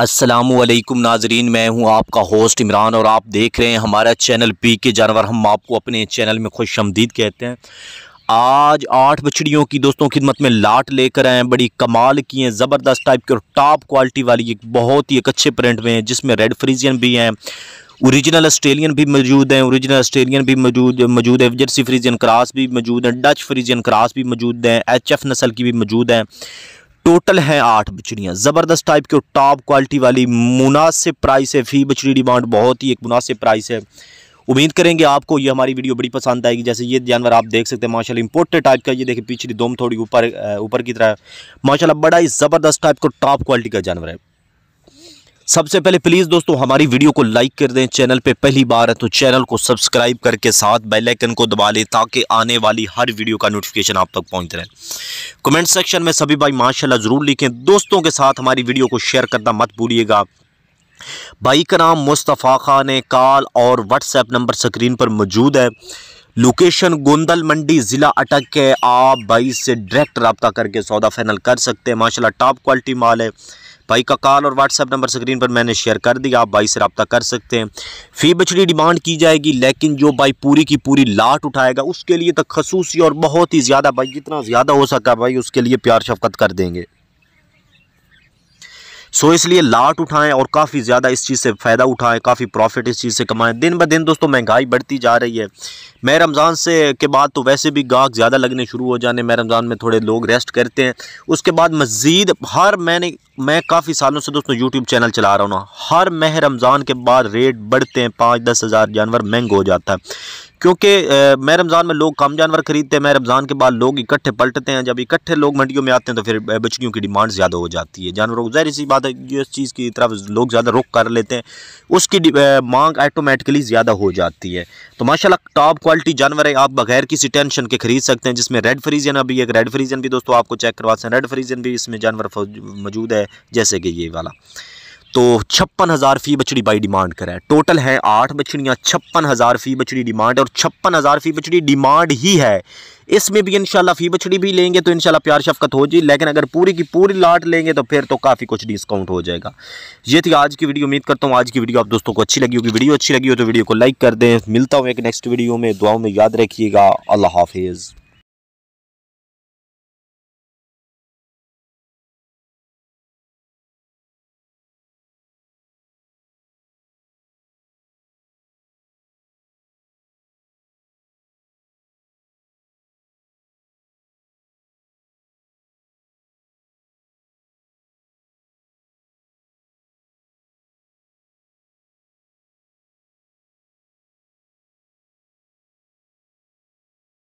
असलम नाजरीन मैं हूं आपका होस्ट इमरान और आप देख रहे हैं हमारा चैनल पी के जानवर हम आपको अपने चैनल में खुश आमदीद कहते हैं आज आठ बछड़ियों की दोस्तों खिदमत में लाट लेकर आए हैं बड़ी कमाल की हैं ज़बरदस्त टाइप की और टॉप क्वालिटी वाली एक बहुत ही एक अच्छे प्रिंट में हैं जिसमें रेड फ्रीजियन भी हैं ओरिजिनल ऑस्ट्रेलियन भी मौजूद हैं ओरिजिनल ऑस्ट्रेलियन भी मौजूद मौजूद है जर्सी फ्रीजियन क्रास भी मौजूद हैं डच फ्रीजियन क्रास भी मौजूद हैं एच एफ नस्ल की भी मौजूद हैं टोटल हैं आठ बछड़ियाँ ज़बरदस्त टाइप की टॉप क्वालिटी वाली मुनासिब प्राइस है फ़ी बछड़ी डिमांड बहुत ही एक मुनासिब प्राइस है उम्मीद करेंगे आपको ये हमारी वीडियो बड़ी पसंद आएगी जैसे ये जानवर आप देख सकते हैं माशाल्लाह इंपोर्टेड टाइप का ये देखिए पिछली दोम थोड़ी ऊपर ऊपर की तरह माशाल्लाह बड़ा ही ज़बरदस्त टाइप का टॉप क्वालिटी का जानवर है सबसे पहले प्लीज़ दोस्तों हमारी वीडियो को लाइक कर दें चैनल पे पहली बार है तो चैनल को सब्सक्राइब करके साथ बेल आइकन को दबा लें ताकि आने वाली हर वीडियो का नोटिफिकेशन आप तक पहुंच रहे कमेंट सेक्शन में सभी भाई माशाल्लाह ज़रूर लिखें दोस्तों के साथ हमारी वीडियो को शेयर करना मत भूलिएगा भाई का नाम मुस्तफ़ा खान है कॉल और व्हाट्सएप नंबर स्क्रीन पर मौजूद है लोकेशन गोंदल मंडी ज़िला अटक के आप भाई से डायरेक्ट रबता करके सौदा फाइनल कर सकते हैं माशाल्लाह टॉप क्वालिटी माल है भाई का कॉल और व्हाट्सअप नंबर स्क्रीन पर मैंने शेयर कर दिया आप भाई से रबता कर सकते हैं फ़ी बछड़ी डिमांड की जाएगी लेकिन जो भाई पूरी की पूरी लाट उठाएगा उसके लिए तो खसूसी और बहुत ही ज़्यादा भाई जितना ज़्यादा हो सका भाई उसके लिए प्यार शफकत कर देंगे सो so, इसलिए लाट उठाएं और काफ़ी ज़्यादा इस चीज़ से फ़ायदा उठाएं काफ़ी प्रॉफिट इस चीज़ से कमाएं दिन ब दिन दोस्तों महंगाई बढ़ती जा रही है मैं रमज़ान से के बाद तो वैसे भी गाहक ज़्यादा लगने शुरू हो जाने मैं रमज़ान में थोड़े लोग रेस्ट करते हैं उसके बाद मज़ीद हर महीने मैं काफ़ी सालों से दोस्तों यूट्यूब चैनल चला रहा हूँ ना हर माह रमज़ान के बाद रेट बढ़ते हैं पाँच दस हज़ार जानवर महंगा हो जाता है क्योंकि मैं रमज़ान में लोग कम जानवर खरीदते हैं मैं रमज़ान के बाद लोग इकट्ठे पलटते हैं जब इकट्ठे लोग मंडियों में आते हैं तो फिर बछड़ियों की डिमांड ज़्यादा हो जाती है जानवरों को जहरी सी बात है जिस चीज़ की तरफ लोग ज़्यादा रुख कर लेते हैं उसकी मांग ऑटोमेटिकली ज़्यादा हो जाती है तो माशाल्लाह टॉप क्वालिटी जानवर है आप बगैर किसी टेंशन के खरीद सकते हैं जिसमें रेड फ्रीजन अभी एक रेड फ्रीजन भी दोस्तों आपको चेक करवाते हैं रेड फ्रीजन भी इसमें जानवर मौजूद है जैसे कि ये वाला तो छप्पन हज़ार फ़ी बछड़ी बाई डिमांड करा है टोटल है आठ बछड़ियाँ छप्पन हज़ार फ़ी बछड़ी डिमांड और छप्पन हज़ार फ़ी बछड़ी डिमांड ही है इसमें भी इनशाला फ़ी बछड़ी भी लेंगे तो इनशाला प्यार शफकत हो जाएगी लेकिन अगर पूरी की पूरी लाट लेंगे तो फिर तो काफ़ी कुछ डिस्काउंट हो जाएगा ये थी आज की वीडियो उम्मीद करता हूँ आज की वीडियो आप दोस्तों को अच्छी लगी होगी वीडियो अच्छी लगी हो तो वीडियो को लाइक कर दें मिलता हूँ एक नेक्स्ट वीडियो में दुआओं में याद रखिएगा अल्लाह हाफिज़